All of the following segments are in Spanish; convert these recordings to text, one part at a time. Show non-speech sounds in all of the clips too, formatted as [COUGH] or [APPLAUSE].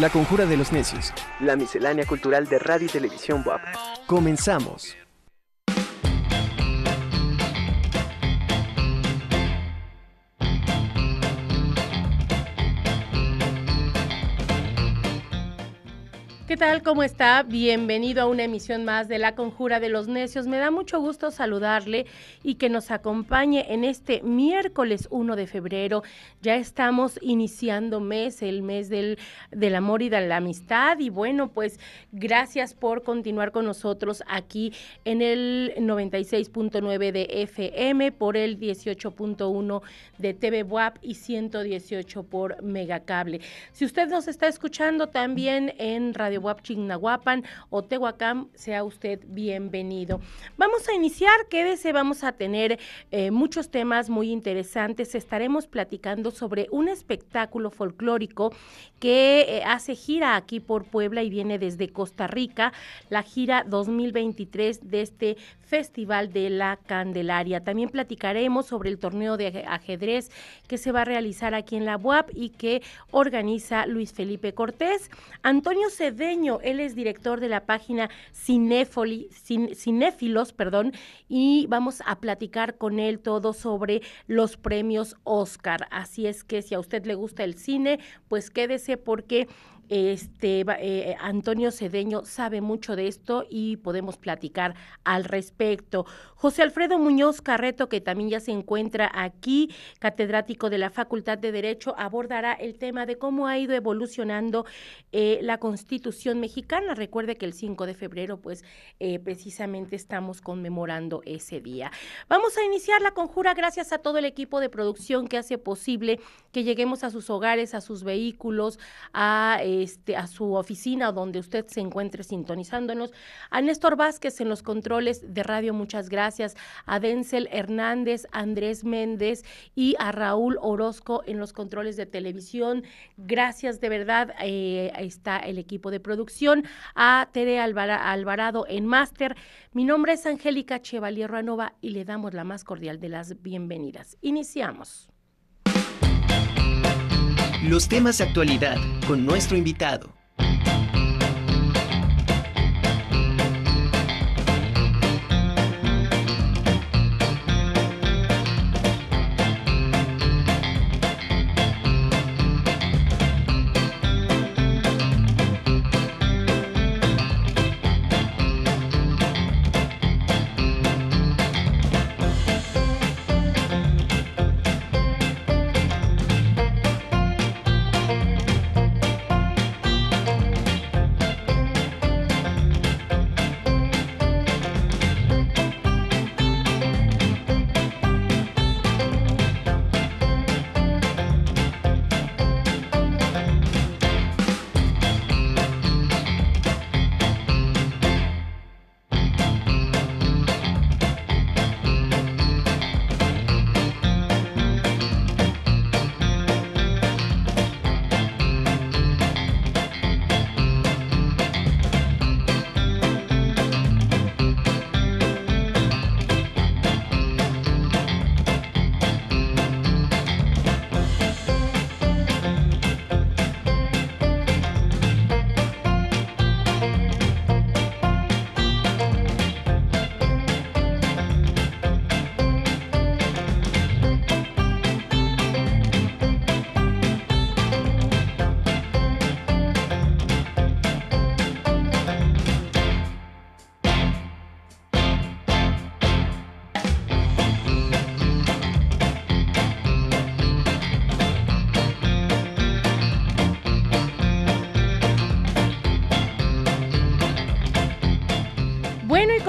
La Conjura de los Necios. La miscelánea cultural de Radio y Televisión WAP. Comenzamos. ¿Qué tal? ¿Cómo está? Bienvenido a una emisión más de La Conjura de los Necios. Me da mucho gusto saludarle y que nos acompañe en este miércoles 1 de febrero. Ya estamos iniciando mes, el mes del, del amor y de la amistad. Y bueno, pues gracias por continuar con nosotros aquí en el 96.9 de FM, por el 18.1 de TV WAP y 118 por Megacable. Si usted nos está escuchando también en Radio Huapchignahuapan o Tehuacán, sea usted bienvenido. Vamos a iniciar, quédese, vamos a tener eh, muchos temas muy interesantes. Estaremos platicando sobre un espectáculo folclórico que eh, hace gira aquí por Puebla y viene desde Costa Rica, la gira 2023 de este Festival de la Candelaria. También platicaremos sobre el torneo de ajedrez que se va a realizar aquí en la UAP y que organiza Luis Felipe Cortés. Antonio Cede él es director de la página Cinefoli, Cinéfilos perdón, y vamos a platicar con él todo sobre los premios Oscar. Así es que si a usted le gusta el cine, pues quédese porque este, eh, Antonio Cedeño sabe mucho de esto y podemos platicar al respecto. José Alfredo Muñoz Carreto, que también ya se encuentra aquí, catedrático de la Facultad de Derecho, abordará el tema de cómo ha ido evolucionando eh, la Constitución mexicana. Recuerde que el 5 de febrero, pues eh, precisamente estamos conmemorando ese día. Vamos a iniciar la conjura gracias a todo el equipo de producción que hace posible que lleguemos a sus hogares, a sus vehículos, a este, a su oficina donde usted se encuentre sintonizándonos. A Néstor Vázquez en los controles de radio, muchas gracias. A Denzel Hernández, Andrés Méndez y a Raúl Orozco en los controles de televisión. Gracias de verdad. Eh, ahí está el equipo de producción. A Tere Alvarado en máster. Mi nombre es Angélica Chevalier Ranova y le damos la más cordial de las bienvenidas. Iniciamos. Los temas de actualidad con nuestro invitado.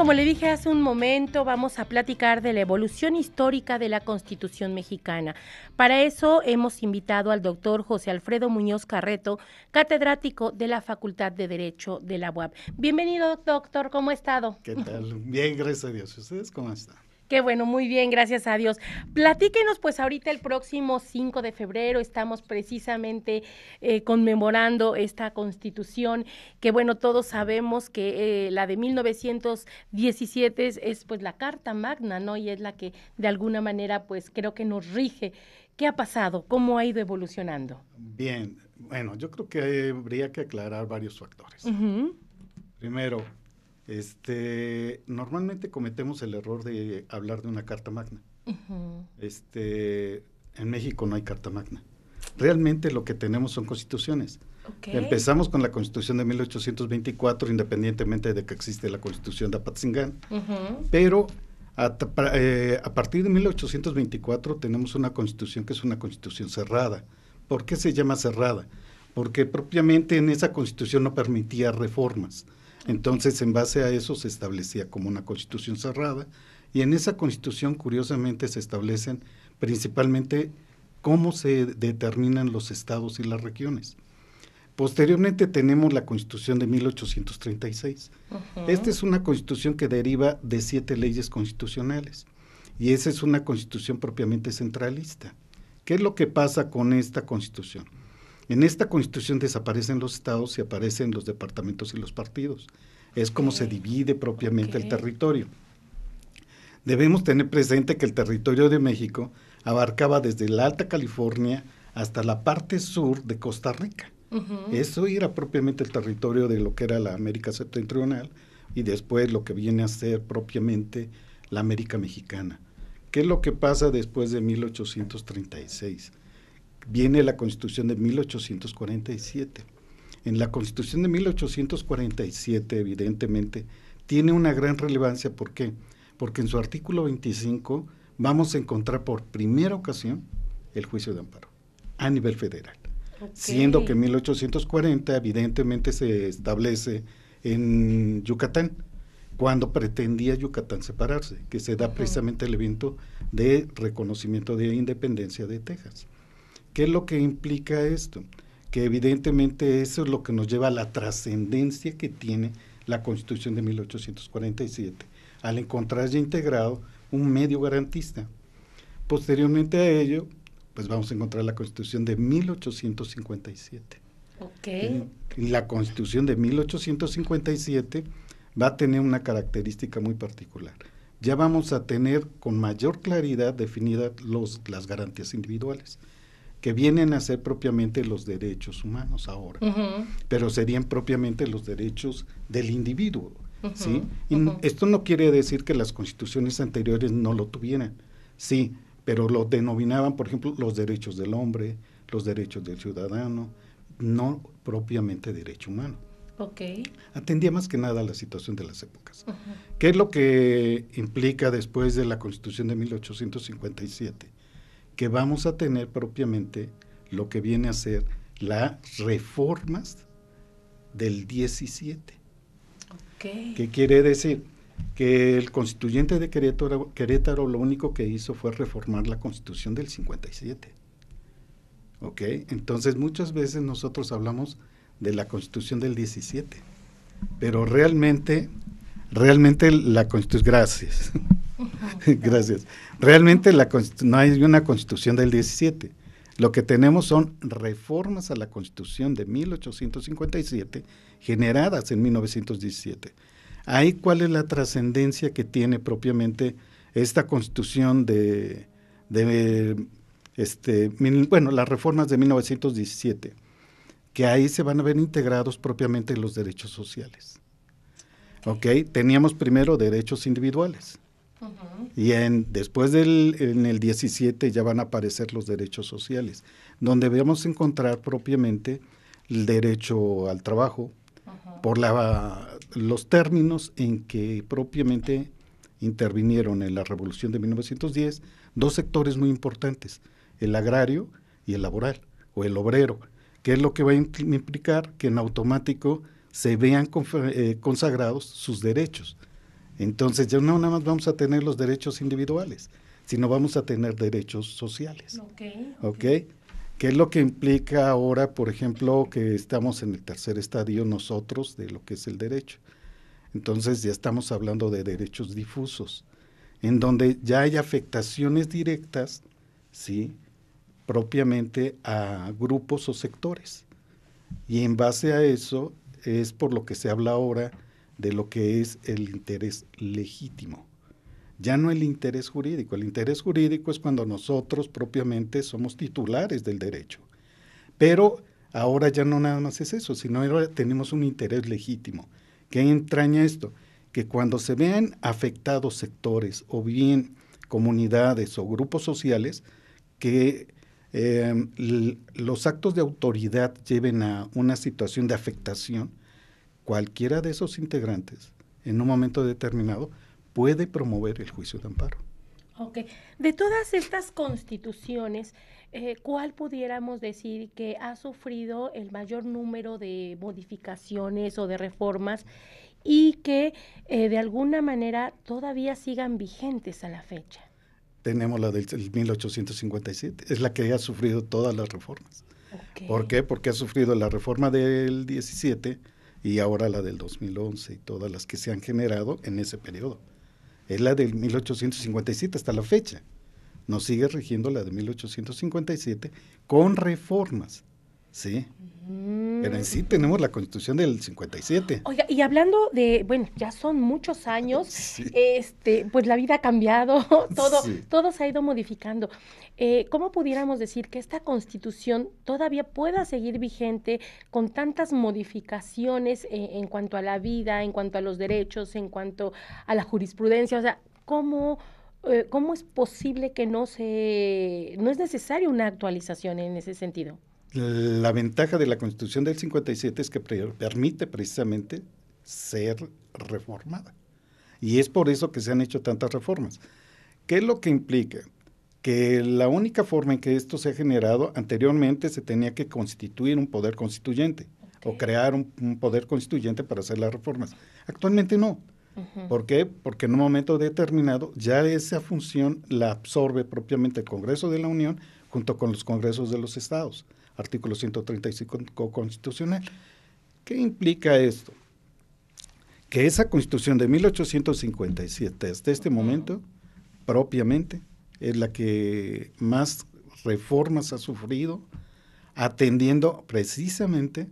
como le dije hace un momento, vamos a platicar de la evolución histórica de la Constitución mexicana. Para eso hemos invitado al doctor José Alfredo Muñoz Carreto, catedrático de la Facultad de Derecho de la UAP. Bienvenido, doctor, ¿cómo ha estado? ¿Qué tal? Bien, gracias a Dios. ¿Ustedes cómo están? Qué bueno, muy bien, gracias a Dios. Platíquenos, pues ahorita el próximo 5 de febrero estamos precisamente eh, conmemorando esta constitución, que bueno, todos sabemos que eh, la de 1917 es, pues la Carta Magna, ¿no? Y es la que de alguna manera pues creo que nos rige. ¿Qué ha pasado? ¿Cómo ha ido evolucionando? Bien, bueno, yo creo que habría que aclarar varios factores. Primero, este, normalmente cometemos el error de hablar de una carta magna. Este, en México no hay carta magna. Realmente lo que tenemos son constituciones. Empezamos con la constitución de 1824, independientemente de que existe la constitución de Apatzingán. Pero a, eh, a, partir de 1824 tenemos una constitución que es una constitución cerrada. ¿Por qué se llama cerrada? Porque propiamente en esa constitución no permitía reformas. Entonces, en base a eso se establecía como una constitución cerrada y en esa constitución, curiosamente, se establecen principalmente cómo se determinan los estados y las regiones. Posteriormente tenemos la Constitución de 1836. Esta es una constitución que deriva de siete leyes constitucionales y esa es una constitución propiamente centralista. ¿Qué es lo que pasa con esta constitución? En esta constitución desaparecen los estados y aparecen los departamentos y los partidos. Es como se divide propiamente el territorio. Debemos tener presente que el territorio de México abarcaba desde la Alta California hasta la parte sur de Costa Rica. Eso era propiamente el territorio de lo que era la América septentrional y después lo que viene a ser propiamente la América mexicana. ¿Qué es lo que pasa después de 1836? viene la Constitución de 1847. En la Constitución de 1847, evidentemente, tiene una gran relevancia. ¿Por qué? Porque en su artículo 25 vamos a encontrar por primera ocasión el juicio de amparo a nivel federal. Siendo que en 1840 evidentemente se establece en Yucatán, cuando pretendía Yucatán separarse, que se da precisamente el evento de reconocimiento de independencia de Texas. ¿Qué es lo que implica esto? Que evidentemente eso es lo que nos lleva a la trascendencia que tiene la Constitución de 1847, al encontrar ya integrado un medio garantista. Posteriormente a ello, pues vamos a encontrar la Constitución de 1857. Ok. Y la Constitución de 1857 va a tener una característica muy particular. Ya vamos a tener con mayor claridad definidas las garantías individuales que vienen a ser propiamente los derechos humanos ahora, pero serían propiamente los derechos del individuo. ¿sí? Y Esto no quiere decir que las constituciones anteriores no lo tuvieran, sí, pero lo denominaban, por ejemplo, los derechos del hombre, los derechos del ciudadano, no propiamente derecho humano. Okay. Atendía más que nada a la situación de las épocas. ¿Qué es lo que implica después de la Constitución de 1857? que vamos a tener propiamente lo que viene a ser las reformas del 17. ¿Qué quiere decir? Que el constituyente de Querétaro, Querétaro, lo único que hizo fue reformar la constitución del 57. ¿Ok? Entonces muchas veces nosotros hablamos de la constitución del 17, pero realmente, realmente la constitución, gracias. [LAUGHS] Gracias. Realmente la, no hay una constitución del 17. Lo que tenemos son reformas a la constitución de 1857 generadas en 1917. Ahí cuál es la trascendencia que tiene propiamente esta constitución de, este, bueno, las reformas de 1917, que ahí se van a ver integrados propiamente los derechos sociales. ¿Ok? Teníamos primero derechos individuales. Y en, después del en el 17 ya van a aparecer los derechos sociales, donde vemos encontrar propiamente el derecho al trabajo, por los términos en que propiamente intervinieron en la revolución de 1910 dos sectores muy importantes, el agrario y el laboral, o el obrero, que es lo que va a implicar que en automático se vean eh, consagrados sus derechos entonces ya no nada más vamos a tener los derechos individuales, sino vamos a tener derechos sociales. Okay, ¿Qué es lo que implica ahora, por ejemplo, que estamos en el tercer estadio nosotros de lo que es el derecho? Entonces ya estamos hablando de derechos difusos, en donde ya hay afectaciones directas, ¿sí? propiamente a grupos o sectores. Y en base a eso es por lo que se habla ahora de lo que es el interés legítimo. Ya no el interés jurídico. El interés jurídico es cuando nosotros propiamente somos titulares del derecho. Pero ahora ya no nada más es eso, sino ahora tenemos un interés legítimo. ¿Qué entraña esto? Que cuando se vean afectados sectores o bien comunidades o grupos sociales, que eh, los actos de autoridad lleven a una situación de afectación, cualquiera de esos integrantes, en un momento determinado, puede promover el juicio de amparo. Ok. De todas estas constituciones, eh, ¿cuál pudiéramos decir que ha sufrido el mayor número de modificaciones o de reformas y que eh, de alguna manera todavía sigan vigentes a la fecha? Tenemos la del 1857, es la que ha sufrido todas las reformas. ¿Por qué? Porque ha sufrido la reforma del 17, y ahora la del 2011 y todas las que se han generado en ese periodo. Es la del 1857 hasta la fecha. Nos sigue regiendo la de 1857 con reformas, ¿sí? Mm. Pero en sí tenemos la constitución del 57. Oiga, y hablando de, bueno, ya son muchos años, [LAUGHS] este, pues la vida ha cambiado, [LAUGHS] todo, se ha ido modificando. Eh, ¿Cómo pudiéramos decir que esta constitución todavía pueda seguir vigente con tantas modificaciones eh, en cuanto a la vida, en cuanto a los derechos, en cuanto a la jurisprudencia? O sea, ¿cómo... Eh, ¿Cómo es posible que no se, no es necesaria una actualización en ese sentido? la ventaja de la Constitución del 57 es que permite precisamente ser reformada. Y es por eso que se han hecho tantas reformas. ¿Qué es lo que implica? Que la única forma en que esto se ha generado anteriormente se tenía que constituir un poder constituyente o crear un, poder constituyente para hacer las reformas. Actualmente no. ¿Por qué? Porque en un momento determinado ya esa función la absorbe propiamente el Congreso de la Unión junto con los Congresos de los Estados artículo 135 constitucional. ¿Qué implica esto? Que esa constitución de 1857 hasta este momento, propiamente, es la que más reformas ha sufrido, atendiendo precisamente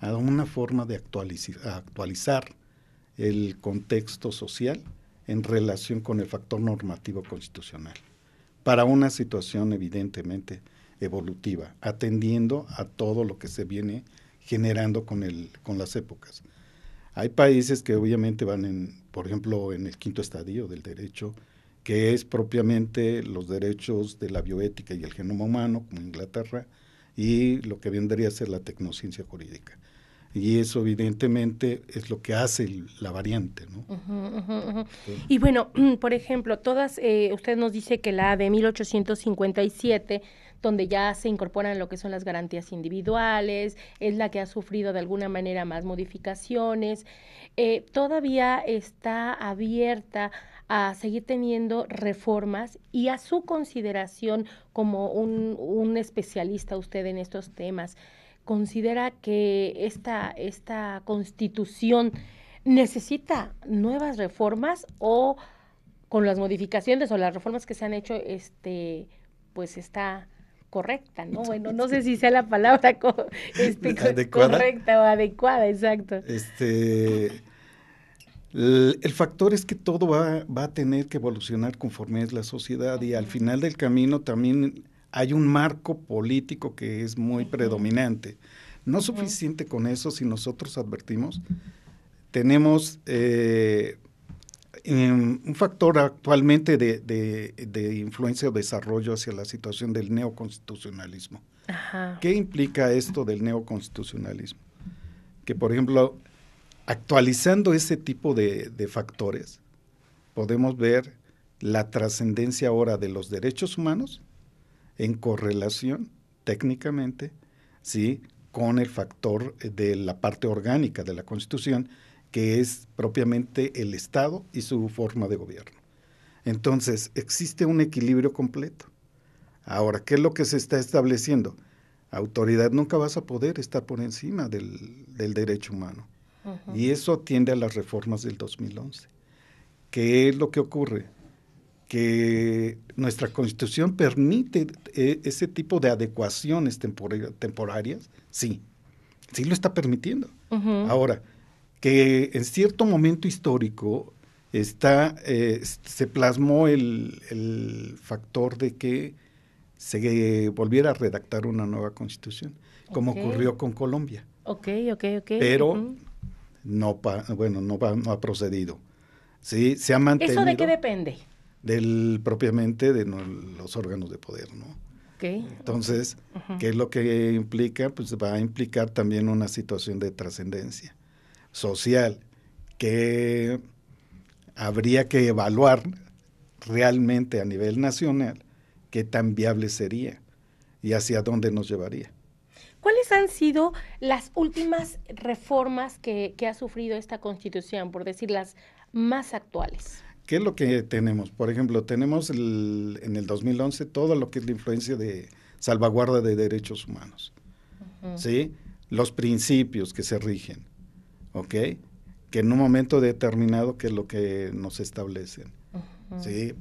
a una forma de actualizar, actualizar el contexto social en relación con el factor normativo constitucional, para una situación evidentemente evolutiva, atendiendo a todo lo que se viene generando con, el, con las épocas. Hay países que obviamente van, en, por ejemplo, en el quinto estadio del derecho, que es propiamente los derechos de la bioética y el genoma humano, como Inglaterra, y lo que vendría a ser la tecnociencia jurídica. Y eso evidentemente es lo que hace la variante, ¿no? Y bueno, [CLEARS THROAT] por ejemplo, todas, eh, usted nos dice que la de 1857 donde ya se incorporan lo que son las garantías individuales, es la que ha sufrido de alguna manera más modificaciones, eh, todavía está abierta a seguir teniendo reformas y a su consideración como un, especialista usted en estos temas. ¿Considera que esta, esta constitución necesita nuevas reformas o con las modificaciones o las reformas que se han hecho, este, pues está correcta, ¿no? [LAUGHS] Bueno, no sé si sea la palabra este, correcta o adecuada, exacto. Este, el, factor es que todo va, a tener que evolucionar conforme es la sociedad y al final del camino también hay un marco político que es muy predominante. No suficiente con eso si nosotros advertimos. Tenemos eh, un factor actualmente de, influencia o desarrollo hacia la situación del neoconstitucionalismo. ¿Qué implica esto del neoconstitucionalismo? Que, por ejemplo, actualizando ese tipo de, factores, podemos ver la trascendencia ahora de los derechos humanos en correlación técnicamente, ¿sí? con el factor de la parte orgánica de la Constitución, que es propiamente el Estado y su forma de gobierno. Entonces, existe un equilibrio completo. Ahora, ¿qué es lo que se está estableciendo? Autoridad nunca vas a poder estar por encima del, derecho humano. Y eso atiende a las reformas del 2011. ¿Qué es lo que ocurre? Que nuestra constitución permite eh, ese tipo de adecuaciones temporarias, sí, sí lo está permitiendo. Ahora, que en cierto momento histórico está, eh, se plasmó el, factor de que se volviera a redactar una nueva constitución, como ocurrió con Colombia. Ok, ok, ok. Pero no, bueno, no, ha procedido. Sí, se ha mantenido. ¿Eso de qué depende? Del, propiamente de los órganos de poder, ¿no? Entonces, ¿qué es lo que implica? Pues va a implicar también una situación de trascendencia social que habría que evaluar realmente a nivel nacional qué tan viable sería y hacia dónde nos llevaría. ¿Cuáles han sido las últimas reformas que, ha sufrido esta constitución, por decir las más actuales? ¿Qué es lo que tenemos? Por ejemplo, tenemos en el 2011 todo lo que es la influencia de salvaguarda de derechos humanos, ¿sí? los principios que se rigen, ¿ok? Que en un momento determinado, que es lo que nos establecen.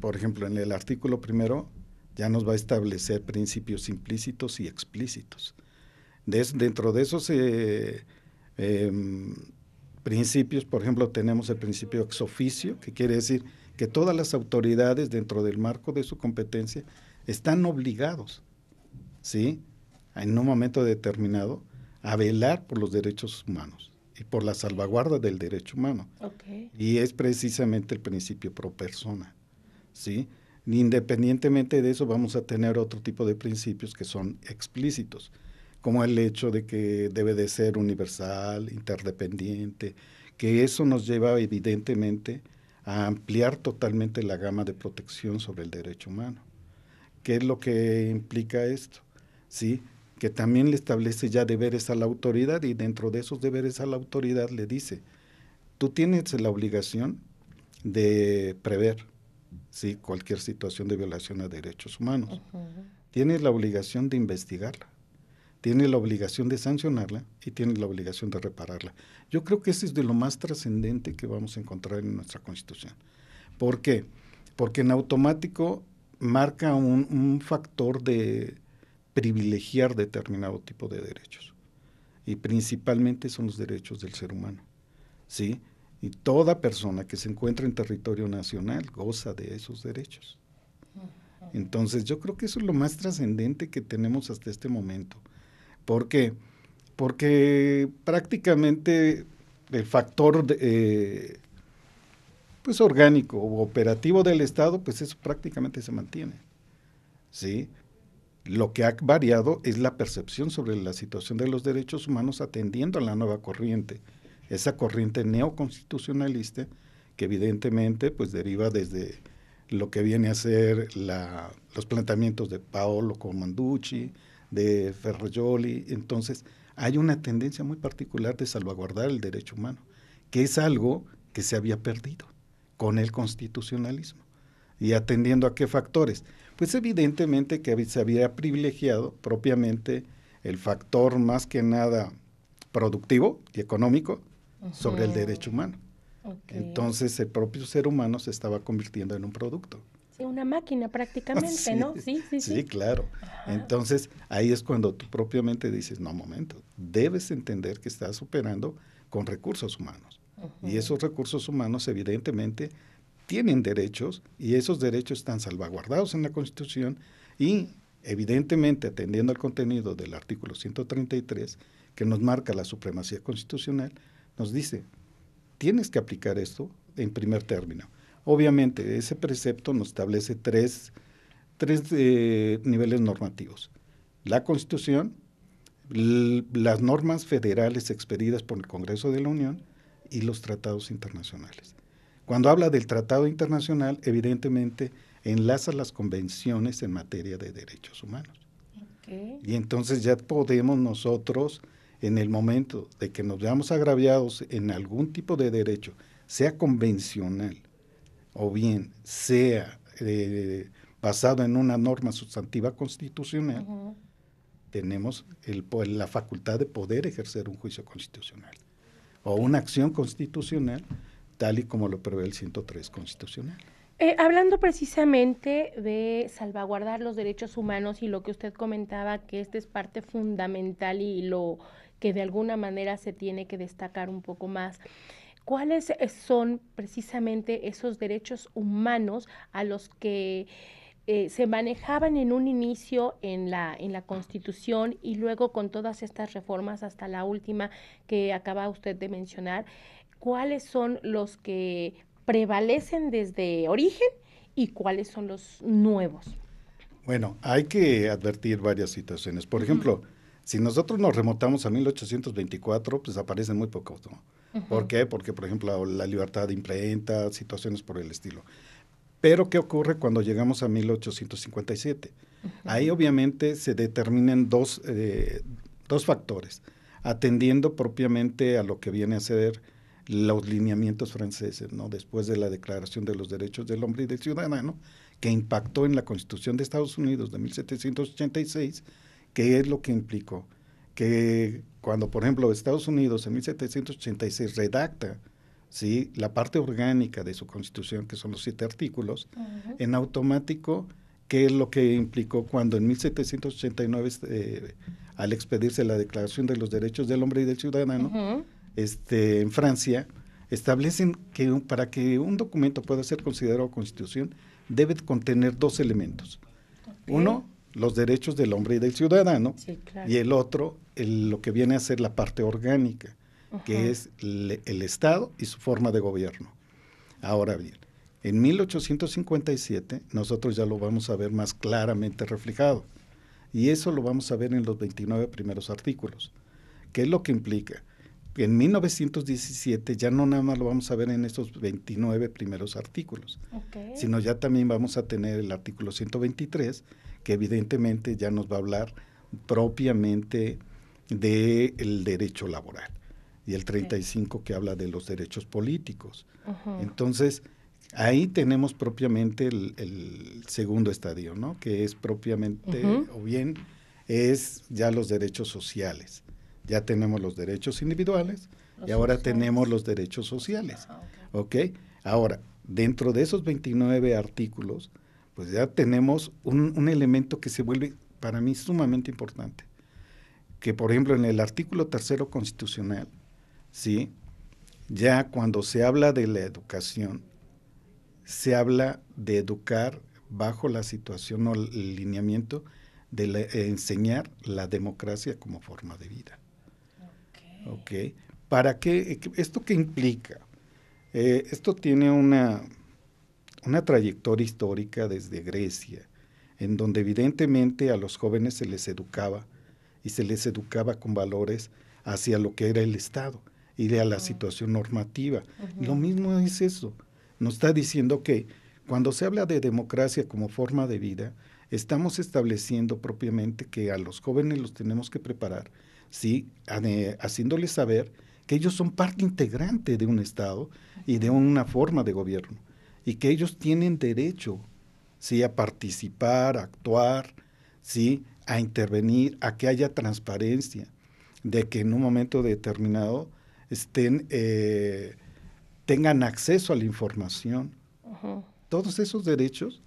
Por ejemplo, en el artículo primero ya nos va a establecer principios implícitos y explícitos. dentro de esos eh, em, principios, por ejemplo, tenemos el principio ex oficio, que quiere decir que todas las autoridades dentro del marco de su competencia están obligados, ¿sí? En un momento determinado, a velar por los derechos humanos por la salvaguarda del derecho humano. Y es precisamente el principio pro persona. ¿sí? Independientemente de eso, vamos a tener otro tipo de principios que son explícitos, como el hecho de que debe de ser universal, interdependiente, que eso nos lleva evidentemente a ampliar totalmente la gama de protección sobre el derecho humano. ¿Qué es lo que implica esto? ¿Sí? que también le establece ya deberes a la autoridad y dentro de esos deberes a la autoridad le dice, tú tienes la obligación de prever si cualquier situación de violación a derechos humanos, tienes la obligación de investigarla, tienes la obligación de sancionarla y tienes la obligación de repararla. Yo creo que eso es de lo más trascendente que vamos a encontrar en nuestra Constitución. ¿Por qué? Porque en automático marca un factor de, privilegiar determinado tipo de derechos. Y principalmente son los derechos del ser humano. ¿sí? Y toda persona que se encuentra en territorio nacional goza de esos derechos. Entonces yo creo que eso es lo más trascendente que tenemos hasta este momento. ¿Por qué? Porque prácticamente el factor eh, pues orgánico o operativo del Estado, pues eso prácticamente se mantiene. ¿sí? Lo que ha variado es la percepción sobre la situación de los derechos humanos atendiendo a la nueva corriente, esa corriente neoconstitucionalista que evidentemente pues deriva desde lo que viene a ser los planteamientos de Paolo Comanducci, de Ferrajoli. Entonces, hay una tendencia muy particular de salvaguardar el derecho humano, que es algo que se había perdido con el constitucionalismo. ¿Y atendiendo a qué factores? pues evidentemente que se había privilegiado propiamente el factor más que nada productivo y económico sobre el derecho humano. Entonces el propio ser humano se estaba convirtiendo en un producto. Sí, una máquina prácticamente, [LAUGHS] ¿no? Sí, sí, sí. Sí, claro. Entonces ahí es cuando tú propiamente dices, no, momento, debes entender que estás operando con recursos humanos. Y esos recursos humanos evidentemente tienen derechos y esos derechos están salvaguardados en la Constitución y evidentemente atendiendo al contenido del artículo 133 que nos marca la supremacía constitucional, nos dice, tienes que aplicar esto en primer término. Obviamente, ese precepto nos establece tres, eh, niveles normativos. La Constitución, las normas federales expedidas por el Congreso de la Unión y los tratados internacionales. Cuando habla del Tratado Internacional, evidentemente enlaza las convenciones en materia de derechos humanos. Y entonces ya podemos nosotros, en el momento de que nos veamos agraviados en algún tipo de derecho, sea convencional o bien sea eh, basado en una norma sustantiva constitucional, tenemos el, la facultad de poder ejercer un juicio constitucional o una acción constitucional tal y como lo prevé el 103 constitucional. Eh, hablando precisamente de salvaguardar los derechos humanos y lo que usted comentaba, que esta es parte fundamental y lo que de alguna manera se tiene que destacar un poco más. ¿Cuáles eh, son precisamente esos derechos humanos a los que eh, se manejaban en un inicio en la, en la Constitución y luego con todas estas reformas hasta la última que acaba usted de mencionar, cuáles son los que prevalecen desde origen y cuáles son los nuevos. Bueno, hay que advertir varias situaciones. Por ejemplo, si nosotros nos remontamos a 1824, pues aparecen muy pocos. ¿Por qué? Porque, por ejemplo, la libertad de imprenta, situaciones por el estilo. Pero, ¿qué ocurre cuando llegamos a 1857? Ahí obviamente se determinan dos, eh, dos factores, atendiendo propiamente a lo que viene a ser los lineamientos franceses, ¿no? después de la Declaración de los Derechos del Hombre y del Ciudadano, que impactó en la Constitución de Estados Unidos de 1786, que es lo que implicó que cuando, por ejemplo, Estados Unidos en 1786 redacta ¿sí? la parte orgánica de su constitución, que son los siete artículos, en automático, ¿qué es lo que implicó cuando en 1789, eh, al expedirse la Declaración de los Derechos del Hombre y del Ciudadano, este, en Francia, establecen que para que un documento pueda ser considerado constitución, debe contener dos elementos. Uno, los derechos del hombre y del ciudadano, y el otro, lo que viene a ser la parte orgánica, que es el Estado y su forma de gobierno. Ahora bien, en 1857 nosotros ya lo vamos a ver más claramente reflejado, y eso lo vamos a ver en los 29 primeros artículos. ¿Qué es lo que implica? en 1917 ya no nada más lo vamos a ver en estos 29 primeros artículos, sino ya también vamos a tener el artículo 123, que evidentemente ya nos va a hablar propiamente del derecho laboral, y el 35 que habla de los derechos políticos. Entonces, ahí tenemos propiamente el, segundo estadio, ¿no? Que es propiamente, o bien, es ya los derechos sociales ya tenemos los derechos individuales y ahora tenemos los derechos sociales. Ah, ok. Ahora, dentro de esos 29 artículos, pues ya tenemos un, elemento que se vuelve para mí sumamente importante. Que por ejemplo en el artículo tercero constitucional, ¿sí? ya cuando se habla de la educación, se habla de educar bajo la situación o el lineamiento de enseñar la democracia como forma de vida. ¿Para qué? Eh, ¿Esto qué implica? Eh, esto tiene una, trayectoria histórica desde Grecia, en donde evidentemente a los jóvenes se les educaba y se les educaba con valores hacia lo que era el Estado y de a la situación normativa. Lo mismo es eso. Nos está diciendo que cuando se habla de democracia como forma de vida, estamos estableciendo propiamente que a los jóvenes los tenemos que preparar ¿sí? haciéndoles saber que ellos son parte integrante de un Estado y de una forma de gobierno, y que ellos tienen derecho ¿sí? a participar, a actuar, ¿sí? a intervenir, a que haya transparencia, de que en un momento determinado estén, eh, tengan acceso a la información. Todos esos derechos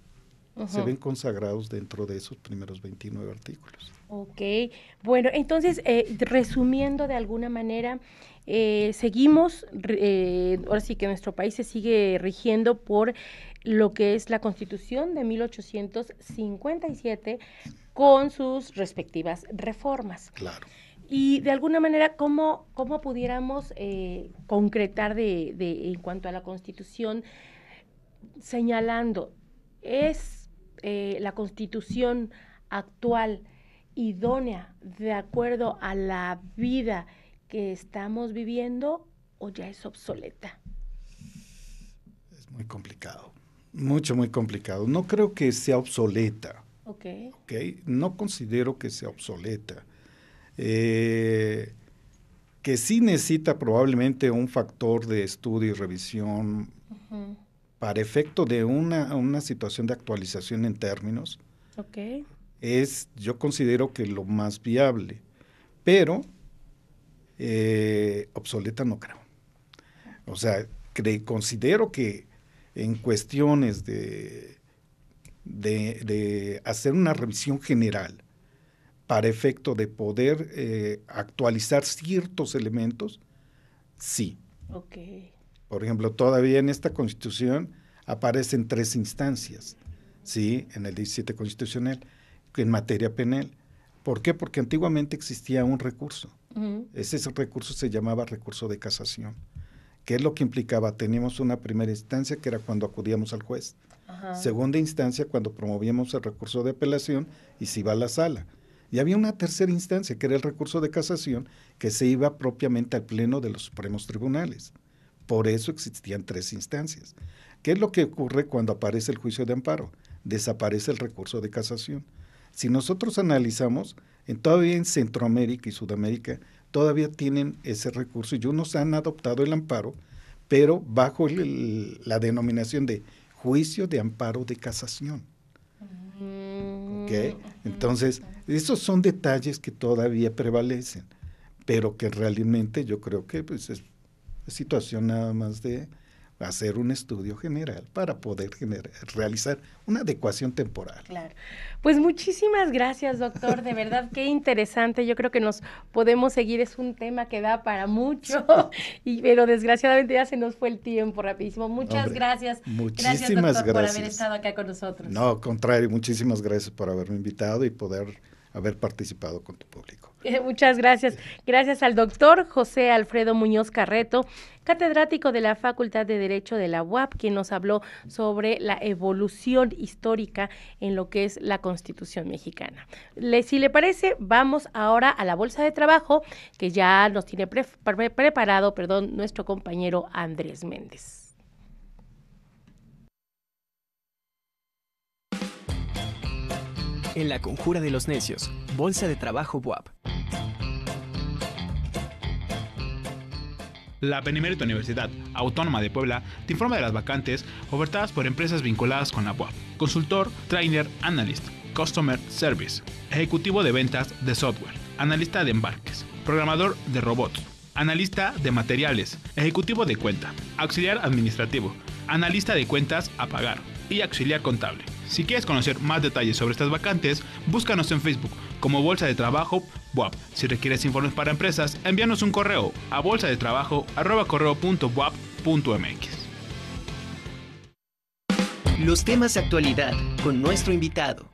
se ven consagrados dentro de esos primeros 29 artículos. Ok, bueno, entonces, eh, resumiendo de alguna manera, eh, seguimos, eh, ahora sí que nuestro país se sigue rigiendo por lo que es la Constitución de 1857 con sus respectivas reformas. Claro. Y de alguna manera, ¿cómo, pudiéramos concretar de, en cuanto a la Constitución señalando, es eh, la constitución actual idónea de acuerdo a la vida que estamos viviendo o ya es obsoleta? Es muy complicado, mucho, muy complicado. No creo que sea obsoleta. Ok. okay? No considero que sea obsoleta. Eh, que sí necesita probablemente un factor de estudio y revisión Ajá para efecto de una, situación de actualización en términos, es yo considero que lo más viable, pero eh, obsoleta no creo. O sea, considero que en cuestiones de, de, hacer una revisión general para efecto de poder eh, actualizar ciertos elementos, sí. Por ejemplo, todavía en esta constitución aparecen tres instancias, ¿sí? En el 17 constitucional, en materia penal. ¿Por qué? Porque antiguamente existía un recurso. Ese recurso se llamaba recurso de casación. ¿Qué es lo que implicaba? Teníamos una primera instancia que era cuando acudíamos al juez. Segunda instancia, cuando promovíamos el recurso de apelación y se iba a la sala. Y había una tercera instancia, que era el recurso de casación, que se iba propiamente al pleno de los supremos tribunales. Por eso existían tres instancias. ¿Qué es lo que ocurre cuando aparece el juicio de amparo? Desaparece el recurso de casación. Si nosotros analizamos, en, todavía en Centroamérica y Sudamérica todavía tienen ese recurso y unos han adoptado el amparo, pero bajo la denominación de juicio de amparo de casación. Mm, Entonces, esos son detalles que todavía prevalecen, pero que realmente yo creo que pues, es situación nada más de hacer un estudio general para poder realizar una adecuación temporal. Claro. Pues muchísimas gracias, doctor. De verdad, qué interesante. Yo creo que nos podemos seguir. Es un tema que da para mucho, [LAUGHS] y, pero desgraciadamente ya se nos fue el tiempo rapidísimo. Muchas gracias. Muchísimas gracias, gracias por haber estado acá con nosotros. No, contrario, muchísimas gracias por haberme invitado y poder haber participado con tu público. [LAUGHS] Muchas gracias. Gracias al doctor José Alfredo Muñoz Carreto, catedrático de la Facultad de Derecho de la UAP, quien nos habló sobre la evolución histórica en lo que es la Constitución mexicana. si le parece, vamos ahora a la Bolsa de Trabajo, que ya nos tiene preparado perdón, nuestro compañero Andrés Méndez. en La Conjura de los Necios, Bolsa de Trabajo BUAP. La Benemérita Universidad Autónoma de Puebla te informa de las vacantes ofertadas por empresas vinculadas con la BUAP. Consultor, trainer, analyst, customer service, ejecutivo de ventas de software, analista de embarques, programador de robots, analista de materiales, ejecutivo de cuenta, auxiliar administrativo, analista de cuentas a pagar y auxiliar contable. Si quieres conocer más detalles sobre estas vacantes, búscanos en Facebook como Bolsa de Trabajo BUAP. Si requieres informes para empresas, envíanos un correo a bolsadetrabajo.buap.mx. Los temas de actualidad con nuestro invitado.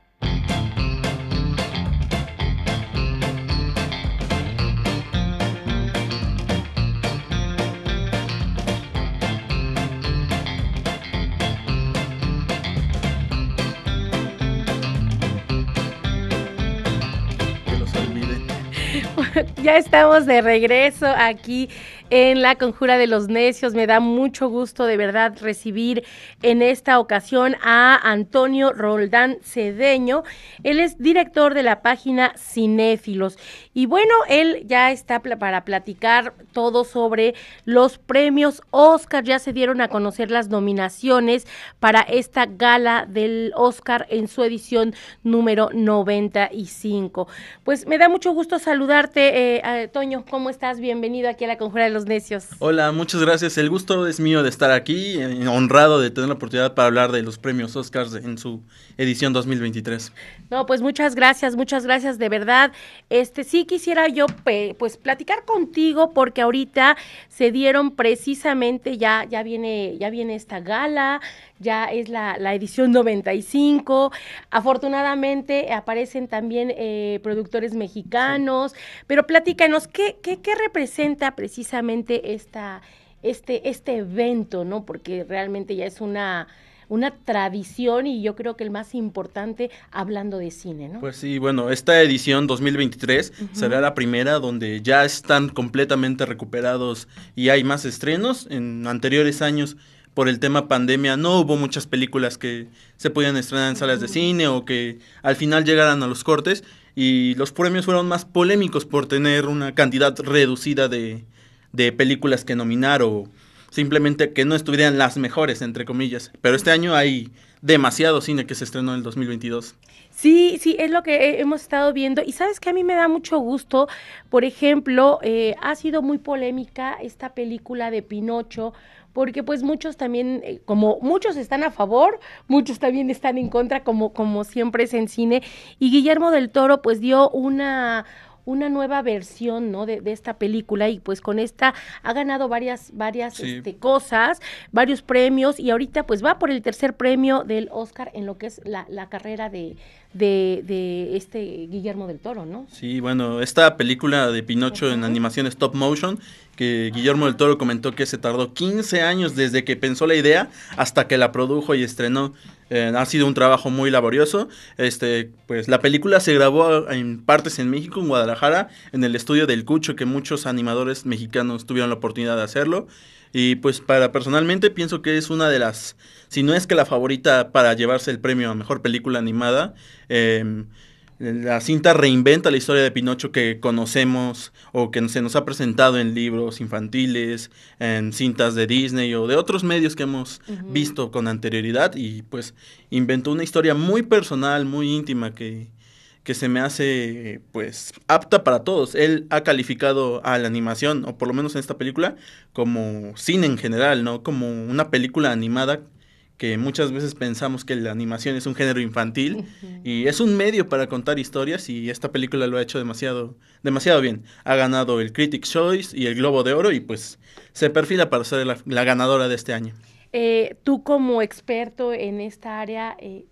Ya estamos de regreso aquí en la Conjura de los Necios. Me da mucho gusto de verdad recibir en esta ocasión a Antonio Roldán Cedeño. Él es director de la página Cinéfilos. Y bueno, él ya está para platicar todo sobre los premios Oscar. Ya se dieron a conocer las nominaciones para esta gala del Oscar en su edición número 95. Pues me da mucho gusto saludarte, eh, eh, Toño. ¿Cómo estás? Bienvenido aquí a la Conjura de los necios. Hola, muchas gracias. El gusto es mío de estar aquí, eh, honrado de tener la oportunidad para hablar de los premios Oscars en su edición 2023. No, pues muchas gracias, muchas gracias de verdad. Este sí quisiera yo pues platicar contigo porque ahorita se dieron precisamente ya ya viene ya viene esta gala, ya es la, la edición 95. Afortunadamente aparecen también eh, productores mexicanos, pero platícanos, ¿qué, qué, representa precisamente esta, este, este evento, ¿no? Porque realmente ya es una una tradición y yo creo que el más importante hablando de cine, ¿no? Pues sí, bueno, esta edición 2023 será la primera donde ya están completamente recuperados y hay más estrenos. En anteriores años por el tema pandemia no hubo muchas películas que se podían estrenar en salas de cine o que al final llegaran a los cortes y los premios fueron más polémicos por tener una cantidad reducida de, de películas que nominar o simplemente que no estuvieran las mejores, entre comillas. Pero este año hay demasiado cine que se estrenó en el 2022. Sí, sí, es lo que hemos estado viendo. Y sabes que a mí me da mucho gusto, por ejemplo, eh, ha sido muy polémica esta película de Pinocho porque pues muchos también, eh, como muchos están a favor, muchos también están en contra, como, como siempre es en cine, y Guillermo del Toro pues dio una una nueva versión ¿no? de, esta película y pues con esta ha ganado varias, varias este, cosas, varios premios y ahorita pues va por el tercer premio del Oscar en lo que es la, la carrera de, de, este Guillermo del Toro, ¿no? Sí, bueno, esta película de Pinocho en animación stop motion que Guillermo del Toro comentó que se tardó 15 años desde que pensó la idea hasta que la produjo y estrenó. Eh, ha sido un trabajo muy laborioso. Este, pues la película se grabó en partes en México, en Guadalajara, en el estudio del Cucho, que muchos animadores mexicanos tuvieron la oportunidad de hacerlo. Y pues para personalmente pienso que es una de las, si no es que la favorita para llevarse el premio a mejor película animada. Em, la cinta reinventa la historia de Pinocho que conocemos o que se nos ha presentado en libros infantiles, en cintas de Disney o de otros medios que hemos visto con anterioridad y pues inventó una historia muy personal, muy íntima que, que se me hace pues apta para todos. Él ha calificado a la animación, o por lo menos en esta película, como cine en general, ¿no? Como una película animada que muchas veces pensamos que la animación es un género infantil y es un medio para contar historias y esta película lo ha hecho demasiado demasiado bien. Ha ganado el Critics Choice y el Globo de Oro y pues se perfila para ser la, ganadora de este año. Eh, tú como experto en esta área, eh,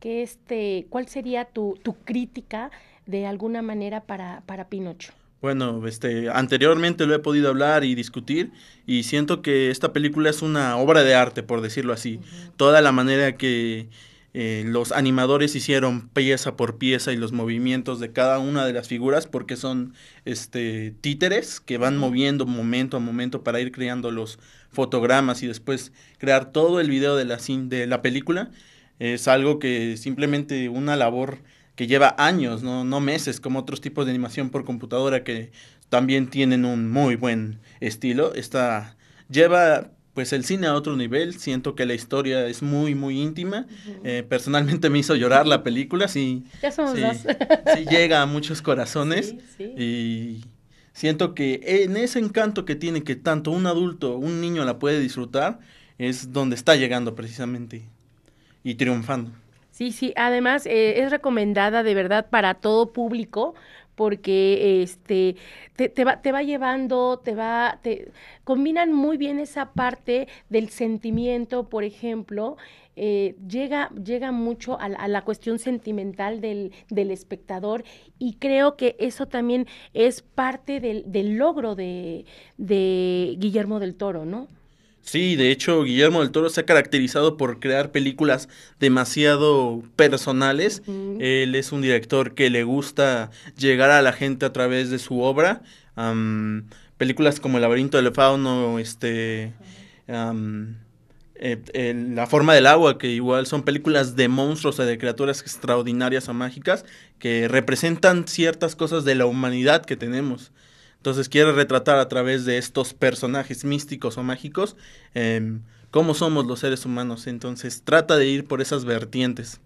este, ¿cuál sería tu, tu crítica de alguna manera para, para Pinocho? Bueno, este, anteriormente lo he podido hablar y discutir y siento que esta película es una obra de arte, por decirlo así. Toda la manera que eh, los animadores hicieron pieza por pieza y los movimientos de cada una de las figuras, porque son este, títeres que van moviendo momento a momento para ir creando los fotogramas y después crear todo el video de la, de la película, es algo que simplemente una labor que lleva años, no, meses, como otros tipos de animación por computadora que también tienen un muy buen estilo. Esta lleva pues el cine a otro nivel, siento que la historia es muy, muy íntima. Eh, personalmente me hizo llorar la película, sí. Ya somos dos. sí llega a muchos corazones y siento que en ese encanto que tiene que tanto un adulto, un niño la puede disfrutar, es donde está llegando precisamente y triunfando. Sí, sí, además eh, es recomendada de verdad para todo público porque este te, va, llevando, te va, te combinan muy bien esa parte del sentimiento, por ejemplo, eh, llega, llega mucho a, la cuestión sentimental del, del, espectador y creo que eso también es parte del, del logro de, de Guillermo del Toro, ¿no? Sí, de hecho, Guillermo del Toro se ha caracterizado por crear películas demasiado personales. Él es un director que le gusta llegar a la gente a través de su obra. películas como El laberinto del fauno, este... Eh, la forma del agua, que igual son películas de monstruos o de criaturas extraordinarias o mágicas que representan ciertas cosas de la humanidad que tenemos. Entonces quiere retratar a través de estos personajes místicos o mágicos em, cómo somos los seres humanos. Entonces trata de ir por esas vertientes.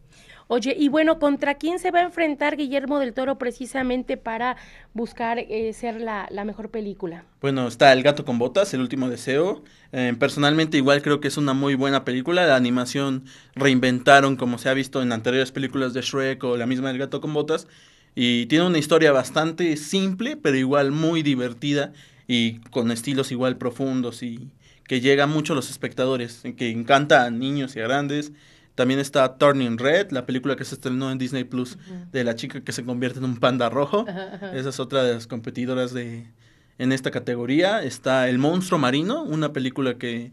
Oye, y bueno, ¿contra quién se va a enfrentar Guillermo del Toro precisamente para buscar eh, ser la, mejor película? Bueno, está El gato con botas, El último deseo. Em, personalmente igual creo que es una muy buena película. La animación reinventaron como se ha visto en anteriores películas de Shrek o la misma El gato con botas. Y tiene una historia bastante simple, pero igual muy divertida y con estilos igual profundos y que llega mucho a los espectadores, que encanta a niños y a grandes. También está Turning Red, la película que se estrenó en Disney Plus de la chica que se convierte en un panda rojo. Esa es otra de las competidoras de en esta categoría. Está El monstruo marino, una película que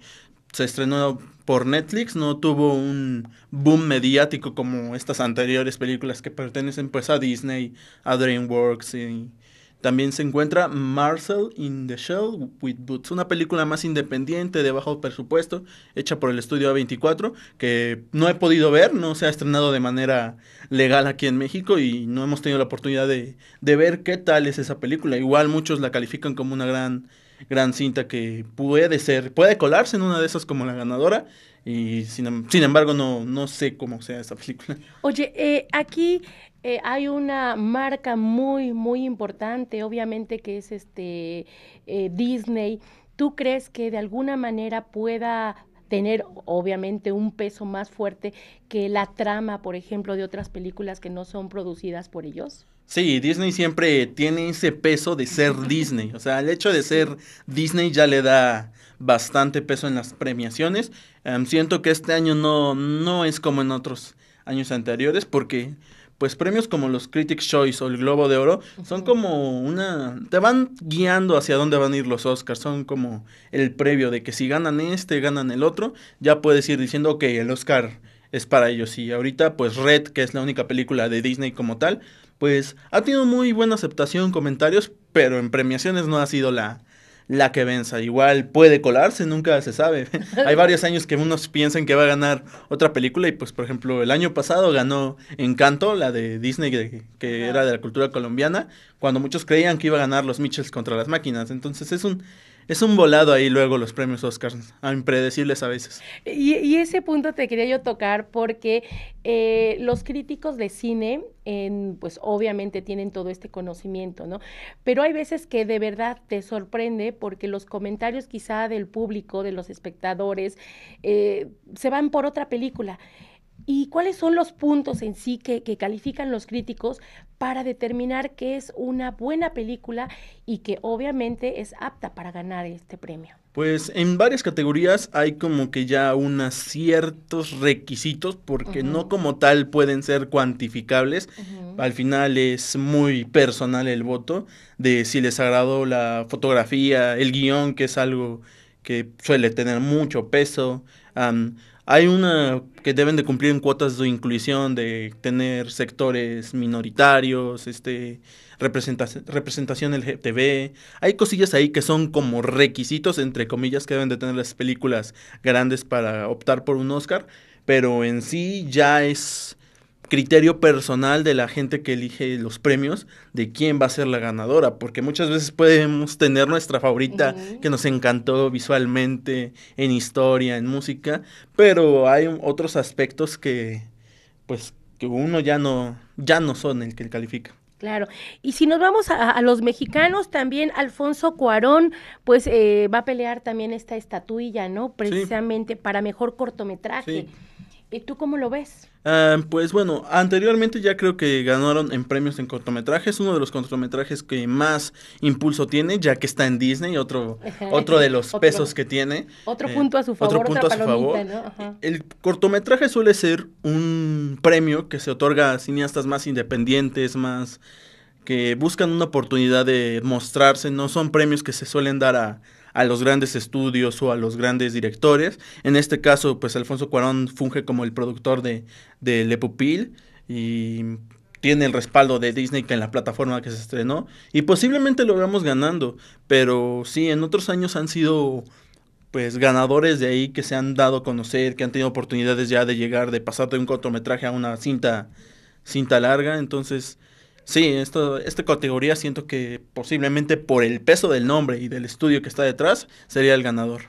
se estrenó por Netflix, no tuvo un boom mediático como estas anteriores películas que pertenecen pues a Disney, a DreamWorks y también se encuentra Marcel in the Shell with Boots, una película más independiente de bajo presupuesto, hecha por el estudio A24, que no he podido ver, no se ha estrenado de manera legal aquí en México y no hemos tenido la oportunidad de, de ver qué tal es esa película. Igual muchos la califican como una gran gran cinta que puede ser, puede colarse en una de esas como la ganadora. Y sin, em, embargo, no, no sé cómo sea esta película. [LAUGHS] Oye, eh, aquí eh, hay una marca muy, muy importante, obviamente, que es este eh, Disney. ¿Tú crees que de alguna manera pueda tener obviamente un peso más fuerte que la trama, por ejemplo, de otras películas que no son producidas por ellos? Sí, Disney siempre tiene ese peso de ser [LAUGHS] Disney. O sea, el hecho de ser Disney ya le da bastante peso en las premiaciones. Em, siento que este año no, no es como en otros años anteriores porque pues premios como los Critics Choice o el Globo de Oro son como una te van guiando hacia dónde van a ir los Oscars, son como el previo de que si ganan este, ganan el otro, ya puedes ir diciendo, ok, el Oscar es para ellos y ahorita pues Red, que es la única película de Disney como tal, pues ha tenido muy buena aceptación, comentarios, pero en premiaciones no ha sido la la que venza. Igual puede colarse, nunca se sabe. [LAUGHS] Hay [LAUGHS] varios años que unos piensan que va a ganar otra película y pues por ejemplo el año pasado ganó Encanto, la de Disney que, era de la cultura colombiana, cuando muchos creían que iba a ganar los Mitchells contra las máquinas. Entonces es un es un volado ahí luego los premios Oscars, impredecibles a veces. Y, ese punto te quería yo tocar porque eh, los críticos de cine, en, pues obviamente tienen todo este conocimiento, ¿no? Pero hay veces que de verdad te sorprende porque los comentarios quizá del público, de los espectadores, eh, se van por otra película. ¿Y cuáles son los puntos en sí que, califican los críticos para determinar que es una buena película y que obviamente es apta para ganar este premio? Pues en varias categorías hay como que ya unos ciertos requisitos porque no como tal pueden ser cuantificables. Al final es muy personal el voto de si les agradó la fotografía, el guión, que es algo que suele tener mucho peso. Hay una que deben de cumplir en cuotas de inclusión, de tener sectores minoritarios, este, representación, representación LGTB. Hay cosillas ahí que son como requisitos, entre comillas, que deben de tener las películas grandes para optar por un Oscar, pero en sí ya es criterio personal de la gente que elige los premios de quién va a ser la ganadora, porque muchas veces podemos tener nuestra favorita que nos encantó visualmente, en historia, en música, pero hay otros aspectos que pues que uno ya no ya no son el que califica. Claro, y si nos vamos a, los mexicanos, también Alfonso Cuarón, pues eh, va a pelear también esta estatuilla, ¿no? Precisamente para mejor cortometraje. Sí. ¿Y tú cómo lo ves? pues bueno, anteriormente ya creo que ganaron en premios en cortometrajes, uno de los cortometrajes que más impulso tiene, ya que está en Disney, otro, otro de los pesos que tiene. Otro eh, punto a su favor. Otro punto a su favor. El cortometraje suele ser un premio que se otorga a cineastas más independientes, más que buscan una oportunidad de mostrarse, no son premios que se suelen dar a a los grandes estudios o a los grandes directores. En este caso, pues Alfonso Cuarón funge como el productor de, de Le Pupil y tiene el respaldo de Disney que en la plataforma que se estrenó y posiblemente lo veamos ganando, pero sí, en otros años han sido pues ganadores de ahí que se han dado a conocer, que han tenido oportunidades ya de llegar, de pasar de un cortometraje a una cinta cinta larga, entonces Sí, esto, esta categoría siento que posiblemente por el peso del nombre y del estudio que está detrás sería el ganador.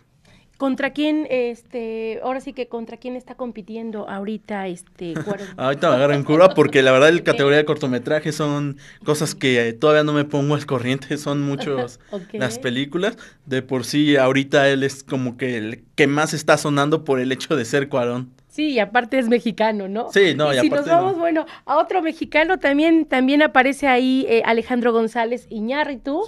¿Contra quién, este, ahora sí que contra quién está compitiendo ahorita este [LAUGHS] Ahorita me en curva porque la verdad la [LAUGHS] categoría de cortometraje son cosas que todavía no me pongo al corriente, [LAUGHS] son muchas las películas. De por sí ahorita él es como que el que más está sonando por el hecho de ser Cuarón. Sí, y aparte es mexicano, ¿no? Sí, no, y, y si nos vamos, bueno, a otro mexicano también, también aparece ahí eh, Alejandro González Iñárritu,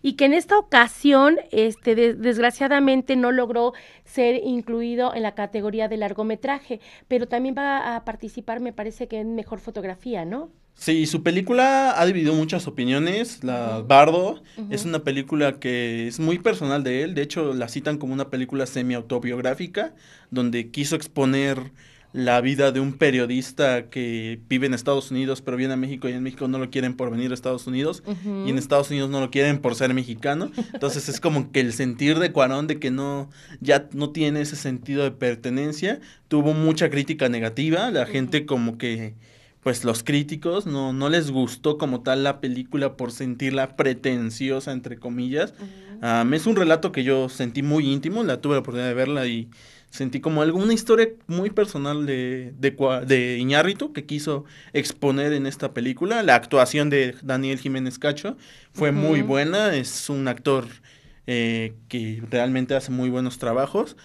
y que en esta ocasión, este, desgraciadamente no logró ser incluido en la categoría de largometraje, pero también va a participar, me parece que en mejor fotografía, ¿no? Sí, su película ha dividido muchas opiniones. La Bardo es una película que es muy personal de él. De hecho, la citan como una película semi-autobiográfica, donde quiso exponer la vida de un periodista que vive en Estados Unidos, pero viene a México y en México no lo quieren por venir a Estados Unidos y en Estados Unidos no lo quieren por ser mexicano. Entonces es como que el sentir de Cuarón de que no ya no tiene ese sentido de pertenencia tuvo mucha crítica negativa, la gente como que pues los críticos no, no les gustó como tal la película por sentirla pretenciosa, entre comillas. es un relato que yo sentí muy íntimo, la tuve la oportunidad de verla y sentí como alguna historia muy personal de, de, Iñárritu que quiso exponer en esta película. La actuación de Daniel Jiménez Cacho fue muy buena, es un actor eh, que realmente hace muy buenos trabajos.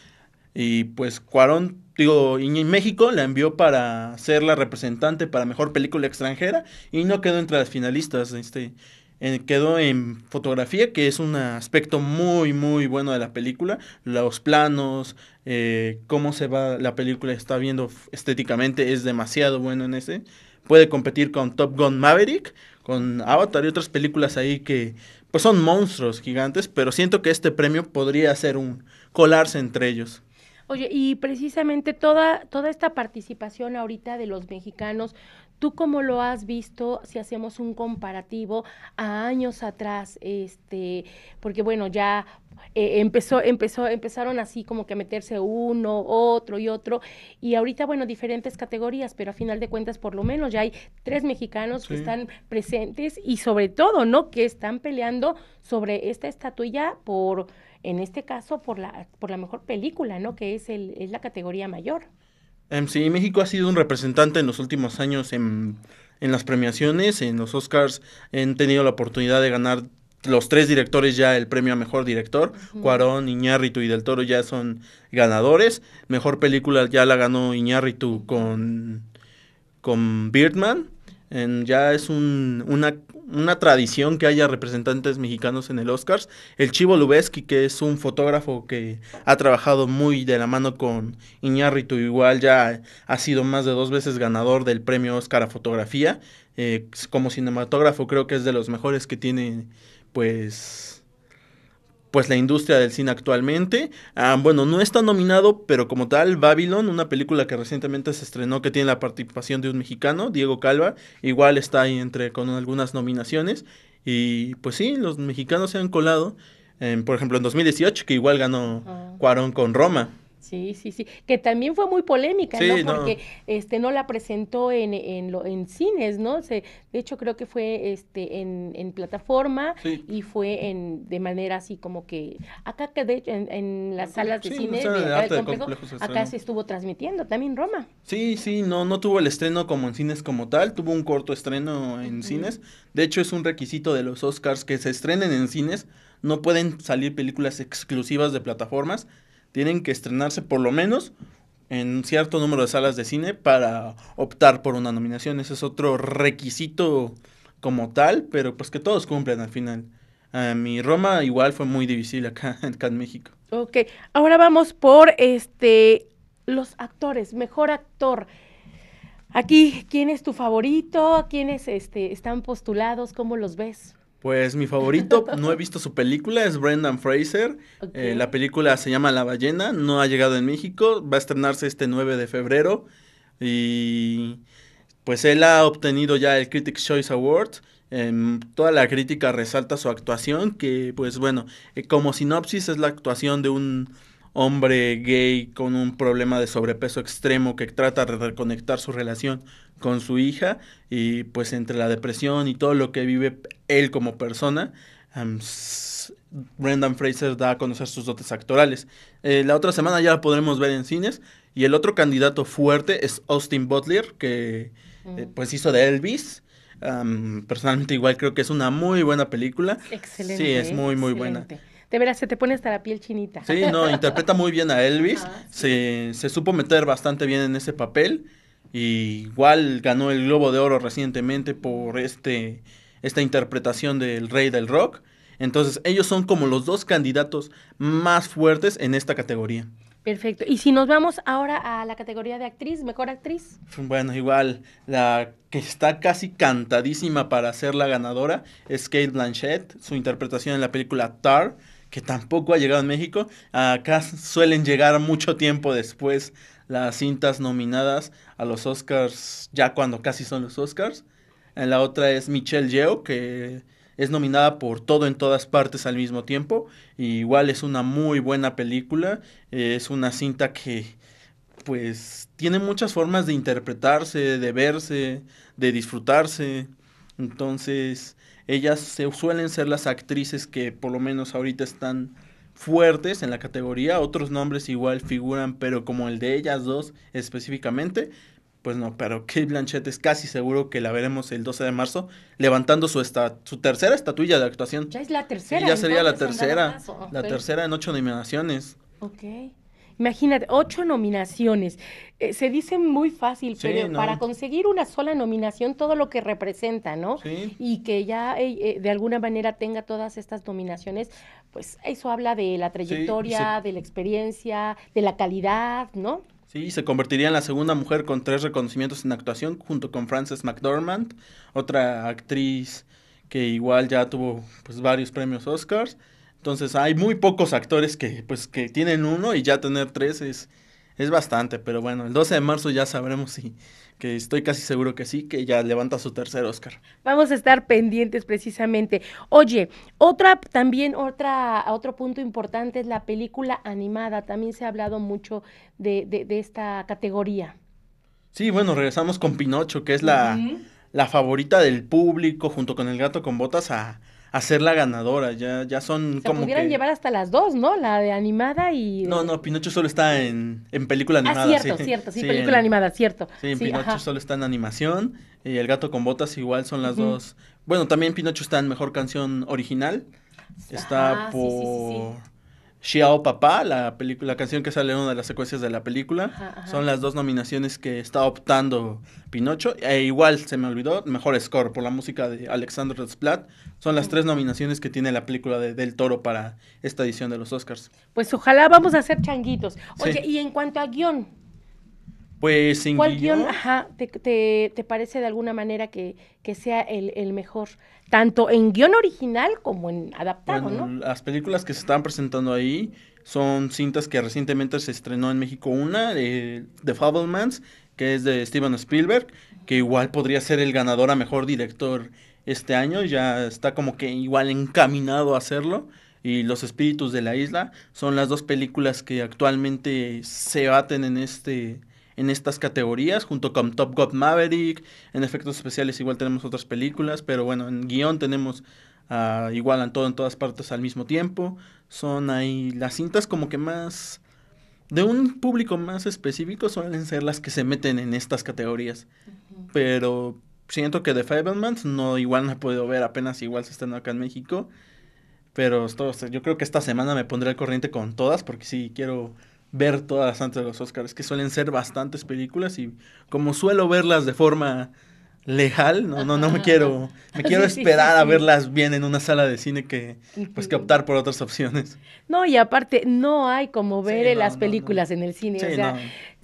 Y pues Cuarón digo, en México la envió para ser la representante para mejor película extranjera y no quedó entre las finalistas. Este, quedó en fotografía, que es un aspecto muy, muy bueno de la película. Los planos, eh, cómo se va la película, está viendo estéticamente, es demasiado bueno en ese. Puede competir con Top Gun Maverick, con Avatar y otras películas ahí que pues son monstruos gigantes, pero siento que este premio podría ser un colarse entre ellos. Oye, y precisamente toda, toda esta participación ahorita de los mexicanos, ¿Tú cómo lo has visto si hacemos un comparativo a años atrás? Este, porque bueno, ya eh, empezó, empezó, empezaron así como que a meterse uno, otro y otro. Y ahorita, bueno, diferentes categorías, pero a final de cuentas, por lo menos ya hay tres mexicanos que están presentes y sobre todo, ¿no? Que están peleando sobre esta estatuilla por en este caso por la, por la mejor película, ¿no? Que es, el, es la categoría mayor. Em, sí, México ha sido un representante en los últimos años en, en las premiaciones, en los Oscars han tenido la oportunidad de ganar los tres directores ya el premio a mejor director, Cuarón, Iñárritu y Del Toro ya son ganadores. Mejor película ya la ganó Iñárritu con, con Birdman. ya es un, una una tradición que haya representantes mexicanos en el Oscars. El Chivo Lubeski, que es un fotógrafo que ha trabajado muy de la mano con Iñárritu, igual ya ha sido más de dos veces ganador del premio Oscar a fotografía. Eh, como cinematógrafo creo que es de los mejores que tiene pues pues la industria del cine actualmente. Ah, bueno, no está nominado, pero como tal, Babylon, una película que recientemente se estrenó que tiene la participación de un mexicano, Diego Calva, igual está ahí entre con algunas nominaciones. Y pues sí, los mexicanos se han colado. por ejemplo, en 2018, que igual ganó ah. Cuarón con Roma. Sí, sí, sí, que también fue muy polémica, ¿no? Porque no. este no la presentó en, lo, en cines, ¿no? de hecho creo que fue este en, plataforma y fue en de manera así como que acá que de hecho en, las salas de cine acá se estuvo transmitiendo también Roma. Sí, sí, no no tuvo el estreno como en cines como tal, tuvo un corto estreno en cines. De hecho es un requisito de los Oscars que se estrenen en cines, no pueden salir películas exclusivas de plataformas tienen que estrenarse por lo menos en un cierto número de salas de cine para optar por una nominación. Ese es otro requisito como tal, pero pues que todos cumplen al final. mi Roma igual fue muy difícil [LAUGHS] acá, en México. Ok, ahora vamos por este los actores, mejor actor. Aquí, ¿quién es tu favorito? ¿Quiénes este, están postulados? ¿Cómo los ves? Pues mi favorito, no he visto su película, es Brendan Fraser. Eh, la película se llama La ballena, no ha llegado en México, va a estrenarse este 9 de febrero y pues él ha obtenido ya el Critics Choice Award. Em, toda la crítica resalta su actuación, que pues bueno, eh, como sinopsis es la actuación de un hombre gay con un problema de sobrepeso extremo que trata de reconectar su relación con su hija y pues entre la depresión y todo lo que vive él como persona, Brendan Fraser da a conocer sus dotes actorales. Eh, la otra semana ya la podremos ver en cines y el otro candidato fuerte es Austin Butler que mm. eh, pues hizo de Elvis. personalmente igual creo que es una muy buena película. Excelente. Sí, es muy, muy excelente. buena de veras se te pone hasta la piel chinita. Sí, no, [LAUGHS] interpreta muy bien a Elvis, se, supo meter bastante bien en ese papel. igual ganó el Globo de Oro recientemente por este, esta interpretación del Rey del Rock. Entonces, ellos son como los dos candidatos más fuertes en esta categoría. Perfecto. Y si nos vamos ahora a la categoría de actriz, mejor actriz. Bueno, igual, la que está casi cantadísima para ser la ganadora es Kate Blanchett, su interpretación en la película Tar que tampoco ha llegado a México. Acá suelen llegar mucho tiempo después las cintas nominadas a los Oscars, ya cuando casi son los Oscars. En la otra es Michelle Yeoh, que es nominada por todo en todas partes al mismo tiempo. igual es una muy buena película. Eh, es una cinta que pues tiene muchas formas de interpretarse, de verse, de disfrutarse. Entonces, ellas se, suelen ser las actrices que por lo menos ahorita están fuertes en la categoría, otros nombres igual figuran, pero como el de ellas dos específicamente, pues no, pero Kate Blanchett es casi seguro que la veremos el 12 de marzo levantando su, esta, su tercera estatuilla de actuación. Ya es la tercera. ya sería la tercera. La tercera en ocho nominaciones. Ok. Imagínate, ocho nominaciones. Eh, se dice muy fácil, pero para conseguir una sola nominación, todo lo que representa, ¿no? Y que ya eh, eh, de alguna manera tenga todas estas nominaciones, pues eso habla de la trayectoria, de la experiencia, de la calidad, ¿no? Sí, se convertiría en la segunda mujer con tres reconocimientos en actuación, junto con Frances McDormand, otra actriz que igual ya tuvo pues varios premios Oscars. Entonces hay muy pocos actores que, pues, que tienen uno y ya tener tres es, es bastante, pero bueno, el 12 de marzo ya sabremos si, que estoy casi seguro que sí, que ya levanta su tercer Oscar. Vamos a estar pendientes precisamente. Oye, otra también otra otro punto importante es la película animada. También se ha hablado mucho de, de, esta categoría. Sí, bueno, regresamos con Pinocho, que es la, la favorita del público junto con El Gato con Botas a, la ganadora. Ya, ya son como que... como. pudieran llevar hasta las dos, ¿no? La de animada y. No, no, Pinocho solo está en, película animada. Ah, cierto, cierto, sí, película animada, cierto. Sí, Pinocho solo está en animación. Y eh, El gato con botas igual son las dos. Bueno, también Pinocho está en mejor canción original. Está por. Xiao Papá, la, película, la canción que sale en una de las secuencias de la película. Son las dos nominaciones que está optando Pinocho. E igual se me olvidó, mejor score por la música de Alexander Desplat. Son las tres nominaciones que tiene la película de Del Toro para esta edición de los Oscars. Pues ojalá vamos a hacer changuitos. Oye, y en cuanto a guión, pues ¿Cuál guión, te, parece de alguna manera que, que sea el, mejor? Tanto en guión original como en adaptado, ¿no? Las películas que se están presentando ahí son cintas que recientemente se estrenó en México una, de eh, The Fablemans, que es de Steven Spielberg, que igual podría ser el ganador a mejor director este año, ya está como que igual encaminado a hacerlo y Los Espíritus de la Isla son las dos películas que actualmente se baten en este en estas categorías, junto con Top God Maverick. En efectos especiales igual tenemos otras películas, pero bueno, en guión tenemos ah, igual en todo en todas partes al mismo tiempo. Son ahí las cintas como que más... De un público más específico suelen ser las que se meten en estas categorías. Pero siento que The Fablemans no igual no he podido ver, apenas igual se están acá en México. Pero yo creo que esta semana me pondré al corriente con todas porque sí quiero ver todas antes de los Oscars, que suelen ser bastantes películas y como suelo verlas de forma legal, no, no, no me quiero, me quiero esperar a verlas bien en una sala de cine que, pues que optar por otras opciones. No, y aparte, no hay como ver las películas en el cine, o sea,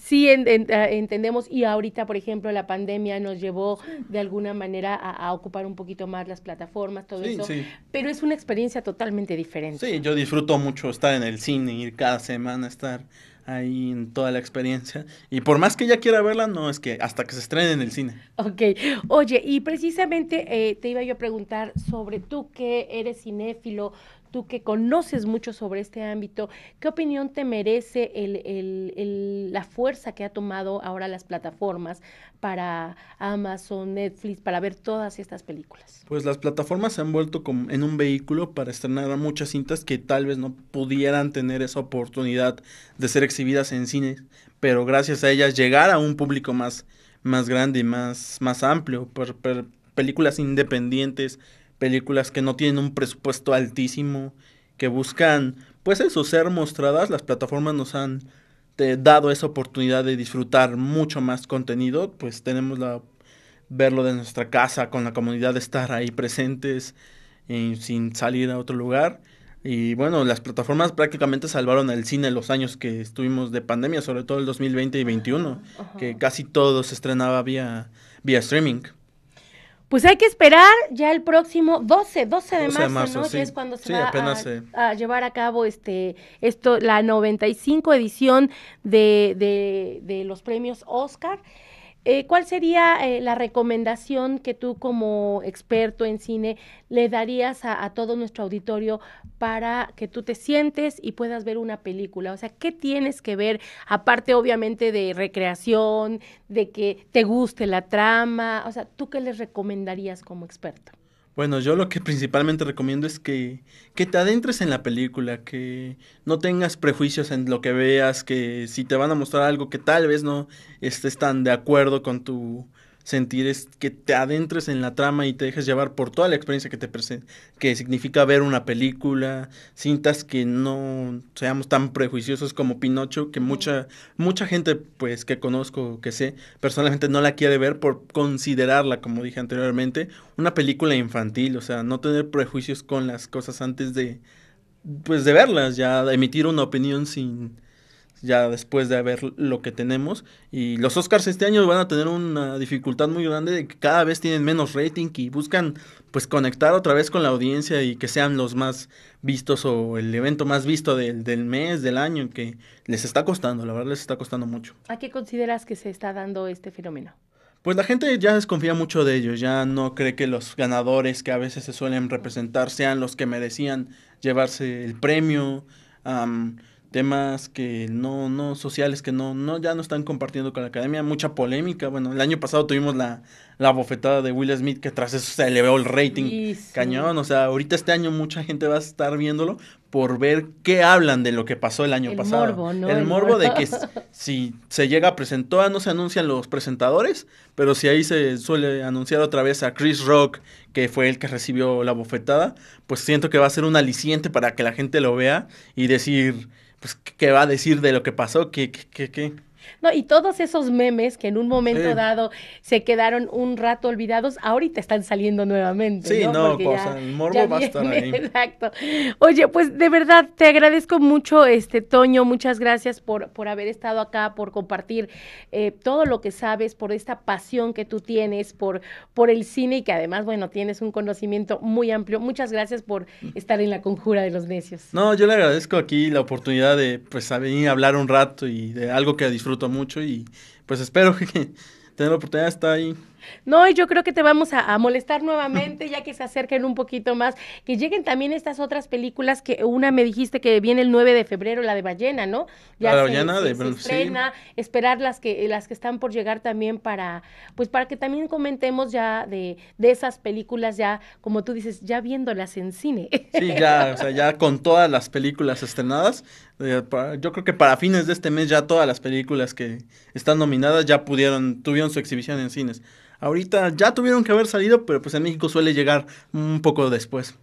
sí ah, entendemos y ahorita, por ejemplo, la pandemia nos llevó de alguna manera a, ocupar un poquito más las plataformas, todo eso, pero es una experiencia totalmente diferente. Sí, yo disfruto mucho estar en el cine, ir cada semana, estar ahí en toda la experiencia. Y por más que ya quiera verla, no es que hasta que se estrene en el cine. Ok. Oye, y precisamente eh, te iba yo a preguntar sobre tú que eres cinéfilo, tú que conoces mucho sobre este ámbito, ¿qué opinión te merece la fuerza que ha tomado ahora las plataformas para Amazon, Netflix, para ver todas estas películas? Pues las plataformas se han vuelto como en un vehículo para estrenar muchas cintas que tal vez no pudieran tener esa oportunidad de ser exhibidas en cines, pero gracias a ellas llegar a un público más, más grande y más, más amplio, por películas independientes películas que no tienen un presupuesto altísimo, que buscan, pues eso, ser mostradas. Las plataformas nos han dado esa oportunidad de disfrutar mucho más contenido, pues tenemos la verlo de nuestra casa, con la comunidad de estar ahí presentes eh, sin salir a otro lugar. Y bueno, las plataformas prácticamente salvaron al cine los años que estuvimos de pandemia, sobre todo el 2020 y 2021, que casi todo se estrenaba vía, vía streaming. Pues hay que esperar ya el próximo 12, 12 de marzo, ¿no? que es cuando se va a, a, llevar a cabo este esto la 95 edición de, de, de los premios Oscar. Eh, ¿Cuál sería eh, la recomendación que tú como experto en cine le darías a, a, todo nuestro auditorio para que tú te sientes y puedas ver una película? O sea, ¿qué tienes que ver aparte obviamente de recreación, de que te guste la trama? O sea, ¿tú qué les recomendarías como experto? Bueno, yo lo que principalmente recomiendo es que, que, te adentres en la película, que no tengas prejuicios en lo que veas, que si te van a mostrar algo que tal vez no estés tan de acuerdo con tu sentir es que te adentres en la trama y te dejes llevar por toda la experiencia que te que significa ver una película, cintas que no seamos tan prejuiciosos como Pinocho, que mucha mucha gente pues que conozco, que sé, personalmente no la quiere ver por considerarla, como dije anteriormente, una película infantil, o sea, no tener prejuicios con las cosas antes de pues de verlas, ya emitir una opinión sin ya después de ver lo que tenemos. Y los Oscars este año van a tener una dificultad muy grande de que cada vez tienen menos rating y buscan pues conectar otra vez con la audiencia y que sean los más vistos o el evento más visto del, del mes, del año, que les está costando, la verdad les está costando mucho. ¿A qué consideras que se está dando este fenómeno? Pues la gente ya desconfía mucho de ellos, ya no cree que los ganadores que a veces se suelen representar sean los que merecían llevarse el premio temas que no, no, sociales que no, no, ya no están compartiendo con la academia, mucha polémica. Bueno, el año pasado tuvimos la, bofetada de Will Smith, que tras eso se elevó el rating cañón. O sea, ahorita este año mucha gente va a estar viéndolo por ver qué hablan de lo que pasó el año el pasado. Morbo, ¿no? El, morbo, morbo de que si se llega a presentar, no se anuncian los presentadores, pero si ahí se suele anunciar otra vez a Chris Rock, que fue el que recibió la bofetada, pues siento que va a ser un aliciente para que la gente lo vea y decir pues, ¿qué va a decir de lo que pasó? ¿Qué, qué, qué? y todos esos memes que en un momento dado se quedaron un rato olvidados, ahorita están saliendo nuevamente. Sí, no, pues, el morbo va a [LAUGHS] Exacto. Oye, pues de verdad te agradezco mucho, este Toño, muchas gracias por, por haber estado acá, por compartir eh, todo lo que sabes, por esta pasión que tú tienes por, por el cine y que además, bueno, tienes un conocimiento muy amplio. Muchas gracias por estar en la conjura de los necios. No, yo le agradezco aquí la oportunidad de pues venir a hablar un rato y de algo que disfruto mucho y pues espero que tener la oportunidad de ahí. No, y yo creo que te vamos a, molestar nuevamente ya que se acerquen un poquito más, que lleguen también estas otras películas que una me dijiste que viene el 9 de febrero, la de Ballena, ¿no? Ah, la de Ballena de se esperar las que las que están por llegar también para pues para que también comentemos ya de, esas películas ya como tú dices, ya viéndolas en cine. Sí, ya, ya con todas las películas estrenadas yo creo que para fines de este mes ya todas las películas que están nominadas ya pudieron, tuvieron su exhibición en cines. Ahorita ya tuvieron que haber salido, pero pues en México suele llegar un poco después.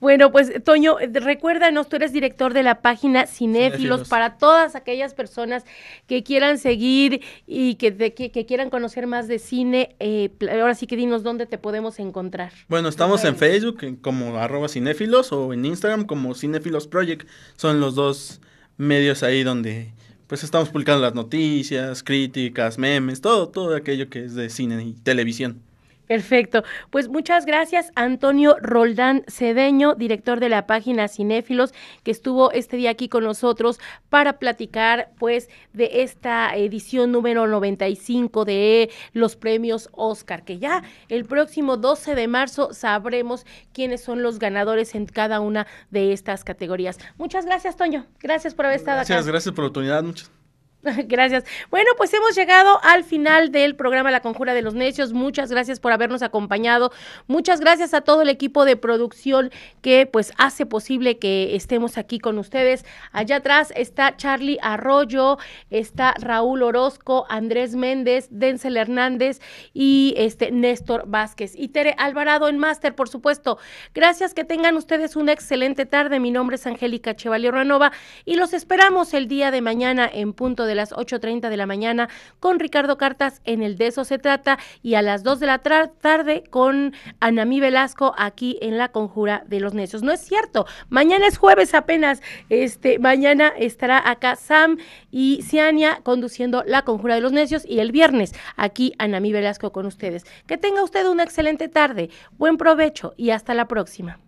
Bueno, pues Toño, recuérdanos, tú eres director de la página Cinéfilos, para todas aquellas personas que quieran seguir y que, que, quieran conocer más de cine. Eh, ahora sí que dinos dónde te podemos encontrar. Bueno, estamos en Facebook como arroba cinéfilos o en Instagram como Cinéfilos Project. Son los dos medios ahí donde pues estamos publicando las noticias, críticas, memes, todo, todo aquello que es de cine y televisión. Perfecto. Pues muchas gracias, Antonio Roldán Cedeño, director de la página Cinéfilos, que estuvo este día aquí con nosotros para platicar, pues, de esta edición número 95 de los premios Oscar, que ya el próximo 12 de marzo sabremos quiénes son los ganadores en cada una de estas categorías. Muchas gracias, Toño. Gracias por haber estado aquí. acá. Gracias, gracias por la oportunidad. Muchas [LAUGHS] Gracias. Bueno, pues hemos llegado al final del programa La Conjura de los Necios. Muchas gracias por habernos acompañado. Muchas gracias a todo el equipo de producción que pues hace posible que estemos aquí con ustedes. Allá atrás está Charlie Arroyo, está Raúl Orozco, Andrés Méndez, Denzel Hernández y este Néstor Vázquez y Tere Alvarado en máster, por supuesto. Gracias que tengan ustedes una excelente tarde. Mi nombre es Angélica Chevalier Ranova y los esperamos el día de mañana en punto de de las 8.30 de la mañana con Ricardo Cartas en el De eso se trata y a las 2 de la tarde con Anamí Velasco aquí en La Conjura de los Necios. No es cierto, mañana es jueves apenas, este, mañana estará acá Sam y Ciania conduciendo La Conjura de los Necios y el viernes aquí Anamí Velasco con ustedes. Que tenga usted una excelente tarde, buen provecho y hasta la próxima.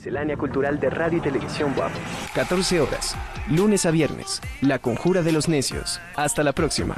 Miscelánea cultural de radio y televisión WAP. 14 horas, lunes a viernes, La Conjura de los Necios. Hasta la próxima.